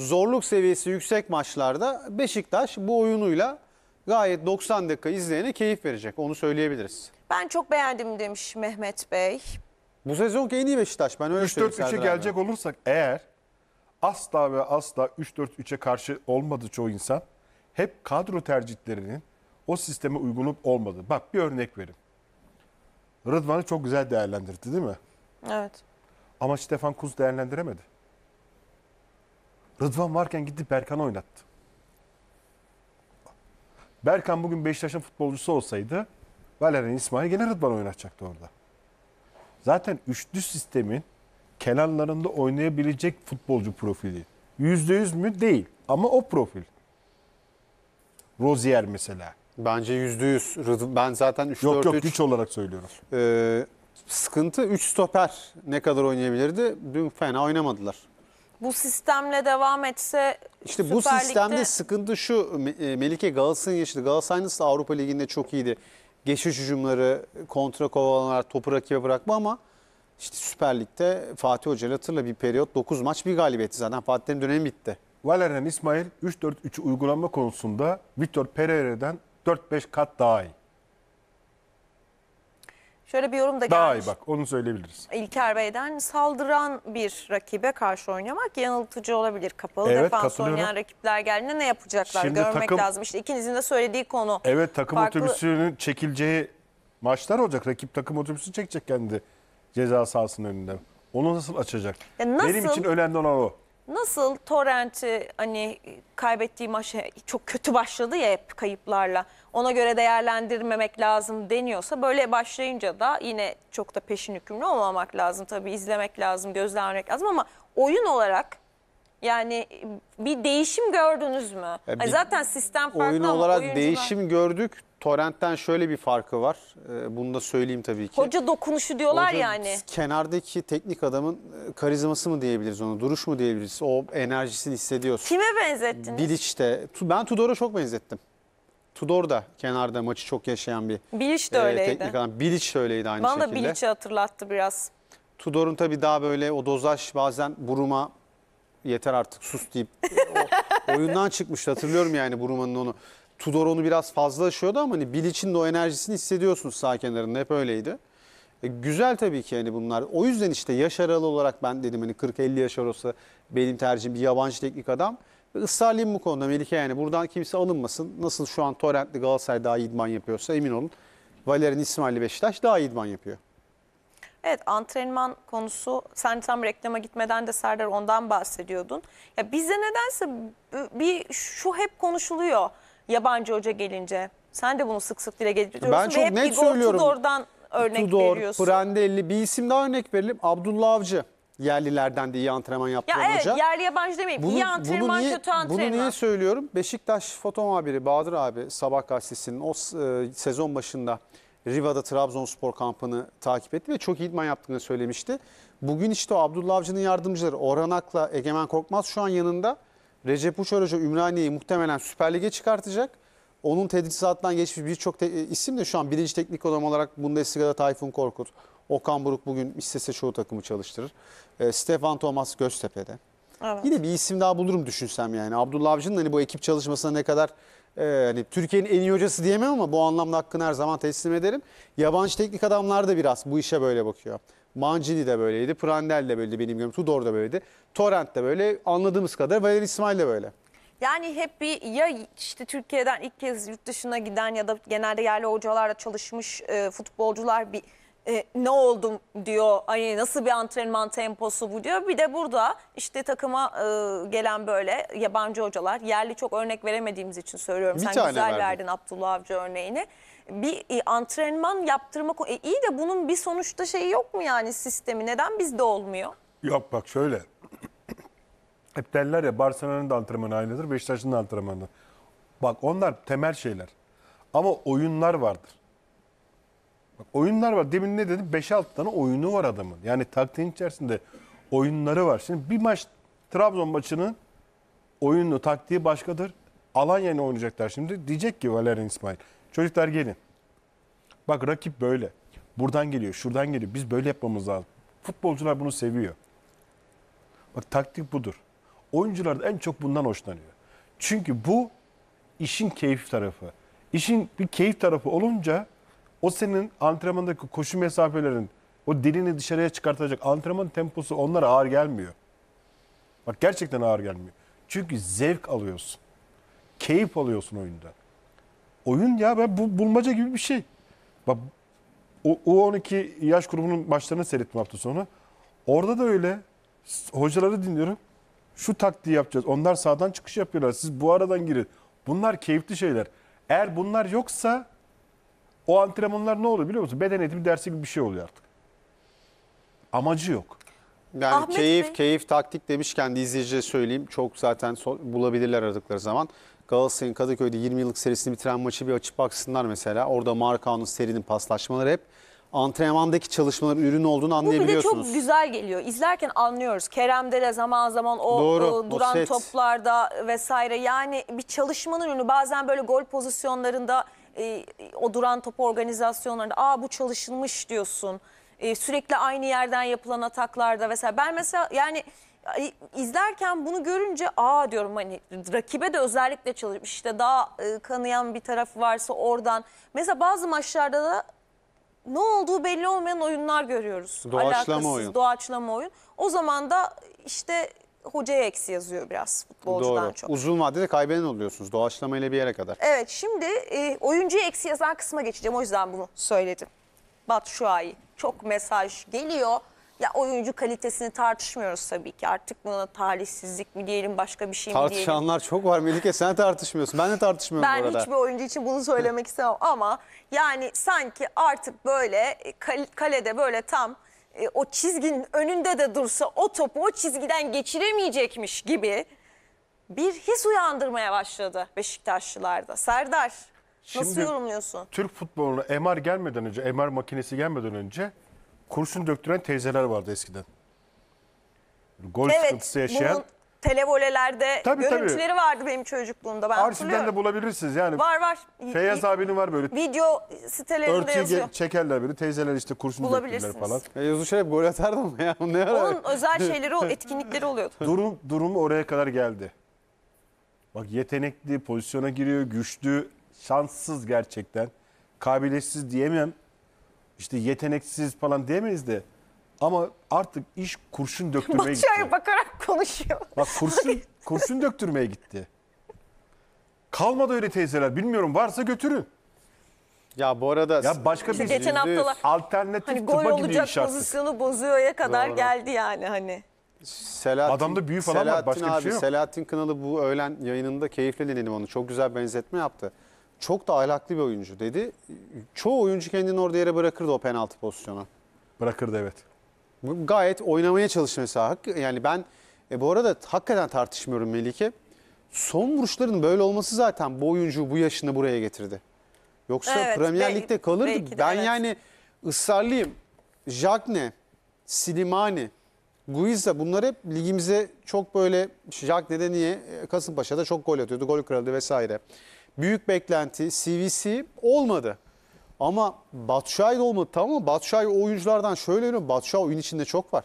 zorluk seviyesi yüksek maçlarda Beşiktaş bu oyunuyla gayet 90 dakika izleyene keyif verecek. Onu söyleyebiliriz. Ben çok beğendim demiş Mehmet Bey. Bu sezonki en iyi Beşiktaş ben öyle söyleyeyim. 3-4-3'e gelecek abi. olursak eğer asla ve asla 3-4-3'e karşı olmadı çoğu insan. Hep kadro tercihlerinin o sisteme uygun olmadı. Bak bir örnek verim. Rıdvan'ı çok güzel değerlendirdi değil mi? Evet. Ama Stefan Kuz değerlendiremedi. Rıdvan varken gitti Berkan oynattı. Berkan bugün Beşiktaş'ın futbolcusu olsaydı Valerian İsmail gene Rıdvan oynatacaktı orada. Zaten üçlü sistemin kenarlarında oynayabilecek futbolcu profili. Yüzde yüz mü? Değil. Ama o profil. Rozier mesela. Bence yüzde yüz. Ben zaten 3-4-3... Yok yok güç olarak söylüyorum. Ee, sıkıntı 3 stoper ne kadar oynayabilirdi? Dün fena oynamadılar bu sistemle devam etse işte Süper bu sistemde Lig'de... sıkıntı şu e, Melike Galatasaray'ın yaşadı. Galatasaray nasıl Avrupa Ligi'nde çok iyiydi. Geçiş hücumları, kontra kovalamalar, topu rakibe bırakma ama işte Süper Lig'de Fatih Hoca ile hatırla bir periyot 9 maç bir galibiyetti zaten Fatih'in dönemi bitti. Valerian İsmail 3-4-3 uygulama konusunda Victor Pereira'dan 4-5 kat daha iyi. Şöyle bir yorum da gelmiş. Daha iyi bak onu söyleyebiliriz. İlker Bey'den saldıran bir rakibe karşı oynamak yanıltıcı olabilir. Kapalı evet, defans oynayan rakipler geldiğinde ne yapacaklar Şimdi görmek takım, lazım. İşte İkinizin de söylediği konu. Evet takım farklı... otobüsünün çekileceği maçlar olacak. Rakip takım otobüsünü çekecek kendi ceza sahasının önünde. Onu nasıl açacak? Ya nasıl? Benim için önemli olan o. Nasıl torrenti hani kaybettiği maç çok kötü başladı ya hep kayıplarla. Ona göre değerlendirmemek lazım deniyorsa böyle başlayınca da yine çok da peşin hükümlü olmamak lazım. tabi izlemek lazım, gözlemlemek lazım ama oyun olarak yani bir değişim gördünüz mü? Ya Zaten sistem farklı oyun ama olarak oyuncular... değişim gördük. Torrent'ten şöyle bir farkı var. Ee, bunu da söyleyeyim tabii ki. Hoca dokunuşu diyorlar Hoca, yani. Kenardaki teknik adamın e, karizması mı diyebiliriz onu, duruş mu diyebiliriz? O enerjisini hissediyorsun. Kime benzettiniz? Bilic'te. Ben Tudor'a çok benzettim. Tudor da kenarda maçı çok yaşayan bir Bilic de e, öyleydi. teknik adam. Bilic de öyleydi aynı Bana şekilde. Bana da Bilic'i hatırlattı biraz. Tudor'un tabii daha böyle o dozaj bazen buruma yeter artık sus deyip e, o, oyundan çıkmıştı hatırlıyorum yani Bruma'nın onu. Tudor onu biraz fazla aşıyordu ama hani Bilic'in de o enerjisini hissediyorsunuz sağ kenarında hep öyleydi. E, güzel tabii ki yani bunlar. O yüzden işte yaş aralığı olarak ben dedim hani 40-50 yaş arası benim tercihim bir yabancı teknik adam. Israrlıyım bu konuda Melike yani buradan kimse alınmasın. Nasıl şu an Torrent'li Galatasaray daha idman yapıyorsa emin olun. Valerian İsmail'li Beşiktaş daha idman yapıyor. Evet antrenman konusu sen tam reklama gitmeden de Serdar ondan bahsediyordun. Ya bize nedense bir şu hep konuşuluyor yabancı hoca gelince. Sen de bunu sık sık dile getiriyorsun. Ben çok net söylüyorum. Tudor'dan örnek Tudor, veriyorsun. Prandelli bir isim daha örnek verelim. Abdullah Avcı yerlilerden de iyi antrenman yaptıran ya evet, Yerli yabancı demeyeyim. Bunu, iyi antrenman bunu niye, kötü antrenman. Bunu niye söylüyorum? Beşiktaş foto muhabiri Bahadır abi Sabah Gazetesi'nin o e, sezon başında Riva'da Trabzonspor kampını takip etti ve çok iyi idman yaptığını söylemişti. Bugün işte o Abdullah Avcı'nın yardımcıları Orhan Ak'la Egemen Korkmaz şu an yanında. Recep Uçar Hoca Ümraniye'yi muhtemelen Süper Lig'e çıkartacak. Onun tedrisatından geçmiş birçok e, isim de şu an birinci teknik adam olarak Bundesliga'da Tayfun Korkut. Okan Buruk bugün istese çoğu takımı çalıştırır. E, Stefan Thomas Göztepe'de. Evet. Yine bir isim daha bulurum düşünsem yani. Abdullah Avcı'nın hani bu ekip çalışmasına ne kadar ee, hani Türkiye'nin en iyi hocası diyemem ama bu anlamda hakkını her zaman teslim ederim. Yabancı teknik adamlar da biraz bu işe böyle bakıyor. Mancini de böyleydi, Prandelli de böyleydi benim gördüğüm, Tudor da böyleydi. Torrent de böyle, anladığımız kadar Valeri İsmail de böyle. Yani hep bir ya işte Türkiye'den ilk kez yurt dışına giden ya da genelde yerli hocalarla çalışmış e, futbolcular bir e, ne oldum diyor. Hani nasıl bir antrenman temposu bu diyor. Bir de burada işte takıma e, gelen böyle yabancı hocalar yerli çok örnek veremediğimiz için söylüyorum. Bir Sen tane güzel verdim. verdin Abdullah Avcı örneğini. Bir e, antrenman yaptırmak e, iyi de bunun bir sonuçta şeyi yok mu yani sistemi? Neden bizde olmuyor? Yok bak şöyle. Hep derler ya Barcelona'nın da antrenmanı aynıdır, Beşiktaş'ın da antrenmanı. Bak onlar temel şeyler. Ama oyunlar vardır. Bak oyunlar var. Demin ne dedim? 5-6 tane oyunu var adamın. Yani taktiğin içerisinde oyunları var. Şimdi bir maç Trabzon maçının oyunu, taktiği başkadır. Alanya'yla oynayacaklar şimdi. Diyecek ki Valerian İsmail. Çocuklar gelin. Bak rakip böyle. Buradan geliyor, şuradan geliyor. Biz böyle yapmamız lazım. Futbolcular bunu seviyor. Bak taktik budur. Oyuncular da en çok bundan hoşlanıyor. Çünkü bu işin keyif tarafı. İşin bir keyif tarafı olunca o senin antrenmandaki koşu mesafelerin, o dilini dışarıya çıkartacak antrenman temposu onlara ağır gelmiyor. Bak gerçekten ağır gelmiyor. Çünkü zevk alıyorsun. Keyif alıyorsun oyunda. Oyun ya ben bu bulmaca gibi bir şey. Bak o U12 yaş grubunun başlarını seyrettim hafta sonu. Orada da öyle. Hocaları dinliyorum. Şu taktiği yapacağız. Onlar sağdan çıkış yapıyorlar. Siz bu aradan girin. Bunlar keyifli şeyler. Eğer bunlar yoksa o antrenmanlar ne oluyor biliyor musun? Beden eğitimi dersi gibi bir şey oluyor artık. Amacı yok. Yani Ahmet keyif, Bey. keyif taktik demişken de izleyicilere söyleyeyim. Çok zaten so bulabilirler aradıkları zaman. Galatasaray'ın Kadıköy'de 20 yıllık serisini bitiren maçı bir açıp baksınlar mesela. Orada Markan'ın serinin paslaşmaları hep antrenmandaki çalışmaların ürünü olduğunu anlayabiliyorsunuz. Bu bir de çok güzel geliyor. İzlerken anlıyoruz. Kerem'de de zaman zaman o, Doğru, o duran o toplarda vesaire. Yani bir çalışmanın ürünü bazen böyle gol pozisyonlarında e, o duran top organizasyonlarında aa bu çalışılmış diyorsun. E, sürekli aynı yerden yapılan ataklarda vesaire. Ben mesela yani izlerken bunu görünce aa diyorum hani rakibe de özellikle çalışmış işte daha e, kanayan bir tarafı varsa oradan. Mesela bazı maçlarda da ne olduğu belli olmayan oyunlar görüyoruz. Doğaçlama Alakasız, oyun. Doğaçlama oyun. O zaman da işte hocaya eksi yazıyor biraz futbolcudan Doğru. çok. Uzun vadede kaybeden oluyorsunuz doğaçlamayla bir yere kadar. Evet şimdi e, oyuncuya eksi yazan kısma geçeceğim o yüzden bunu söyledim. Batu Şua'yı çok mesaj geliyor. Ya oyuncu kalitesini tartışmıyoruz tabii ki. Artık buna talihsizlik mi diyelim, başka bir şey mi diyelim. Tartışanlar çok var Melike. Sen tartışmıyorsun. Ben de tartışmıyorum ben bu arada. Ben hiçbir oyuncu için bunu söylemek istemem ama yani sanki artık böyle e, kal kalede böyle tam e, o çizginin önünde de dursa o topu o çizgiden geçiremeyecekmiş gibi bir his uyandırmaya başladı Beşiktaşlılarda. Serdar nasıl yorumluyorsun? Türk futbolunu MR gelmeden önce, MR makinesi gelmeden önce kurşun döktüren teyzeler vardı eskiden. Gol Evet, sıkıntısı yaşayan bunun- televolelerde Tabii, görüntüleri tabii. vardı benim çocukluğumda. Ben Arşivden hatırlıyorum. de bulabilirsiniz yani. Var var. Feyyaz abinin var böyle. Video sitelerinde Örtüyü yazıyor. ge- çekerler böyle teyzeler işte kurşunu döktüler Bulabilirsiniz. falan. Ya Yusuf Şeref gol atardı mı ya? Ne ara? Onun özel şeyleri, o etkinlikleri oluyordu. Durum durum oraya kadar geldi. Bak yetenekli, pozisyona giriyor, güçlü, şanssız gerçekten. Kabiliyetsiz diyemem. İşte yeteneksiz falan diyemeyiz de ama artık iş kurşun döktürmeye gitti. Başarı bakarak konuşuyor. Bak kurşun, kurşun döktürmeye gitti. Kalmadı öyle teyzeler. Bilmiyorum varsa götürün. Ya bu arada Ya başka bir Geçen haftalar alternatif hani gol olacak iş artık. pozisyonu bozuyor'ya kadar Doğru. geldi yani hani. Selahattin, Adamda büyü falan var, Selahattin başka bir şey abi, şey yok. Selahattin Kınalı bu öğlen yayınında keyifle dinledim onu. Çok güzel benzetme yaptı. Çok da ahlaklı bir oyuncu dedi. Çoğu oyuncu kendini orada yere bırakırdı o penaltı pozisyonu. Bırakırdı evet. Gayet oynamaya çalıştı mesela. Yani ben e, bu arada hakikaten tartışmıyorum Melike. Son vuruşların böyle olması zaten bu oyuncuyu bu yaşını buraya getirdi. Yoksa Evet, Premier bel- Lig'de belki kalırdı. de, Ben evet. yani ısrarlıyım. Jagne, Silimani, Guiza bunlar hep ligimize çok böyle Jagne de niye E, Kasımpaşa'da çok gol atıyordu, gol kralıydı vesaire. Büyük beklenti CVC olmadı. Ama Batşuay da olmadı tamam mı? Batşuay oyunculardan şöyle görüyorum. Batşuay oyun içinde çok var.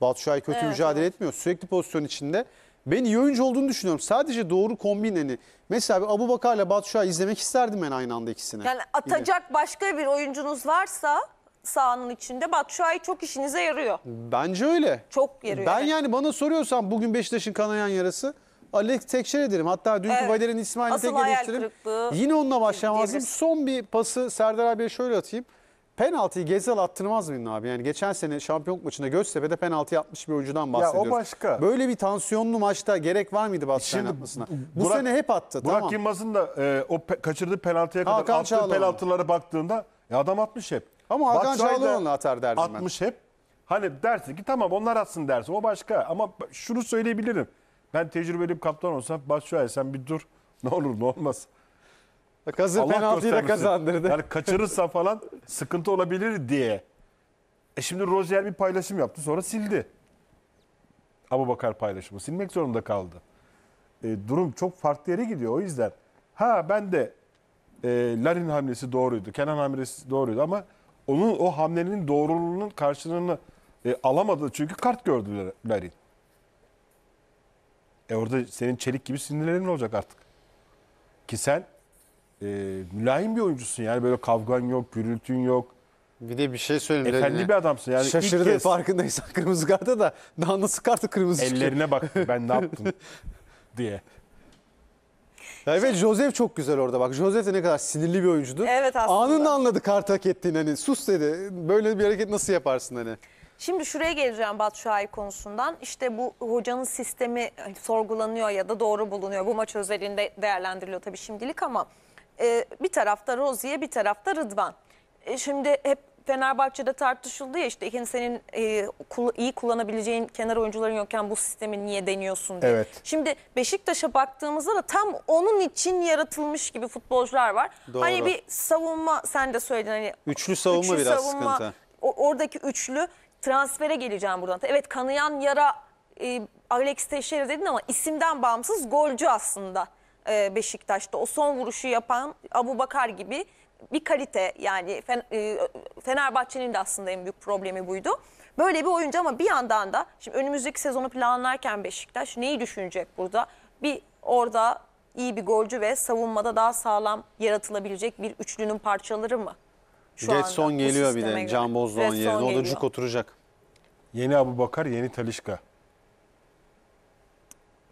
Batşuay kötü Evet, mücadele evet. etmiyor. Sürekli pozisyon içinde. Ben iyi oyuncu olduğunu düşünüyorum. Sadece doğru kombin hani Mesela bir Abu Bakar'la Batşuay izlemek isterdim ben aynı anda ikisini. Yani atacak başka bir oyuncunuz varsa sahanın içinde Batshuayi çok işinize yarıyor. Bence öyle. Çok yarıyor. Ben evet. yani bana soruyorsan bugün Beşiktaş'ın kanayan yarası Alex Tekşer ederim. Hatta dünkü evet. Valerian İsmail'i tekrar gösterim. Yine onunla başlamazdım. Son bir pası Serdar abiye şöyle atayım. Penaltıyı Gezal attırmaz mıyım abi? Yani geçen sene şampiyonluk maçında Göztepe'de penaltı yapmış bir oyuncudan bahsediyoruz. Ya o başka. Böyle bir tansiyonlu maçta gerek var mıydı Batshuayi'nin atmasına? Bu Burak, sene hep attı. Burak tamam. Yılmaz'ın da e, o pe kaçırdığı penaltıya kadar Hakan attığı Çağlaman. penaltılara baktığında ya adam atmış hep. Ama Hakan Çağlaman'la atar derdim atmış ben. Atmış hep. Hani dersin ki tamam onlar atsın dersin o başka. Ama şunu söyleyebilirim. Ben tecrübeli bir kaptan olsam Batshuayi sen bir dur. Ne olur ne olmaz. Bak hazır Allah penaltıyı da kazandırdı. Yani kaçırırsa falan sıkıntı olabilir diye. E şimdi Rozier bir paylaşım yaptı sonra sildi. Abu Bakar paylaşımı silmek zorunda kaldı. E, durum çok farklı yere gidiyor o yüzden. Ha ben de e, Larin hamlesi doğruydu, Kenan hamlesi doğruydu ama onun o hamlenin doğruluğunun karşılığını e, alamadı çünkü kart gördü Larin. E orada senin çelik gibi sinirlerin olacak artık. Ki sen e, mülayim bir oyuncusun yani böyle kavgan yok, gürültün yok. Bir de bir şey söyleyeyim. Efendi bir adamsın yani. Şaşırdı kez... farkındaysan kırmızı karta da daha nasıl kartı kırmızı Ellerine bak ben ne yaptım diye. Ya evet Joseph çok güzel orada bak. Joseph de ne kadar sinirli bir oyuncudur. Evet aslında. Anında anladı kart hak ettiğini hani sus dedi. Böyle bir hareket nasıl yaparsın hani. Şimdi şuraya geleceğim Batu Şahin konusundan. İşte bu hocanın sistemi hani, sorgulanıyor ya da doğru bulunuyor. Bu maç özelinde değerlendiriliyor tabii şimdilik ama e, bir tarafta Rozi'ye bir tarafta Rıdvan. E, şimdi hep Fenerbahçe'de tartışıldı ya işte ikinci hani senin e, iyi kullanabileceğin kenar oyuncuların yokken bu sistemi niye deniyorsun diye. Evet. Şimdi Beşiktaş'a baktığımızda da tam onun için yaratılmış gibi futbolcular var. Doğru. Hani bir savunma sen de söyledin hani. Üçlü savunma üçlü biraz savunma, sıkıntı. oradaki üçlü transfere geleceğim buradan. Evet kanayan yara e, Alex Teixeira dedin ama isimden bağımsız golcü aslında e, Beşiktaş'ta. O son vuruşu yapan Abu Bakar gibi bir kalite yani e, Fenerbahçe'nin de aslında en büyük problemi buydu. Böyle bir oyuncu ama bir yandan da şimdi önümüzdeki sezonu planlarken Beşiktaş neyi düşünecek burada? Bir orada iyi bir golcü ve savunmada daha sağlam yaratılabilecek bir üçlünün parçaları mı? Şu son geliyor bir de Can Bozdoğan yerine. O da cuk oturacak. Yeni Abu Bakar, yeni Talişka.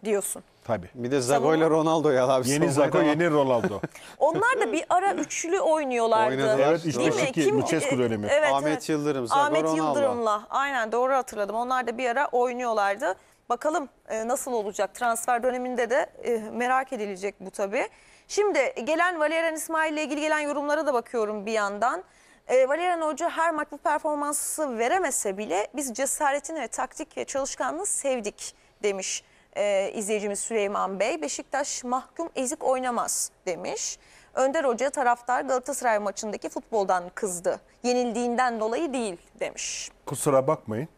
diyorsun. Tabii. Bir de Zago ile Ronaldo'yu al abi. Yeni Zago, yeni Ronaldo. Onlar da bir ara üçlü oynuyorlardı. Oynadılar. Evet, Değil mi? üçlü Kim- Lucescu e, dönemi. Evet, evet. Ahmet Yıldırım, Zago Ahmet Ronaldo. Yıldırım'la. Aynen doğru hatırladım. Onlar da bir ara oynuyorlardı. Bakalım e, nasıl olacak transfer döneminde de e, merak edilecek bu tabii. Şimdi gelen Valerian İsmail ile ilgili gelen yorumlara da bakıyorum bir yandan. E, Valerian Hoca her maç bu performansı veremese bile biz cesaretini ve taktik ve çalışkanlığı sevdik demiş e, izleyicimiz Süleyman Bey. Beşiktaş mahkum ezik oynamaz demiş. Önder Hoca taraftar Galatasaray maçındaki futboldan kızdı. Yenildiğinden dolayı değil demiş. Kusura bakmayın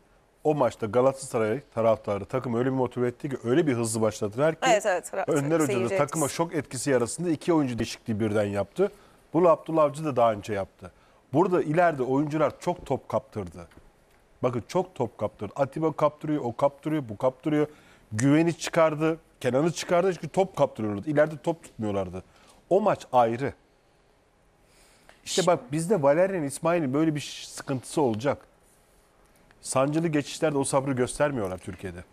o maçta Galatasaray taraftarı takım öyle bir motive etti ki öyle bir hızlı başladılar ki Evet, evet, ra- Önder Hoca da takıma şok etkisi arasında iki oyuncu değişikliği birden yaptı. Bunu Abdullah Avcı da daha önce yaptı. Burada ileride oyuncular çok top kaptırdı. Bakın çok top kaptırdı. Atiba kaptırıyor, o kaptırıyor, bu kaptırıyor. Güveni çıkardı, Kenan'ı çıkardı çünkü top kaptırıyorlardı. İleride top tutmuyorlardı. O maç ayrı. İşte bak bizde Valerian İsmail'in böyle bir sıkıntısı olacak sancılı geçişlerde o sabrı göstermiyorlar Türkiye'de.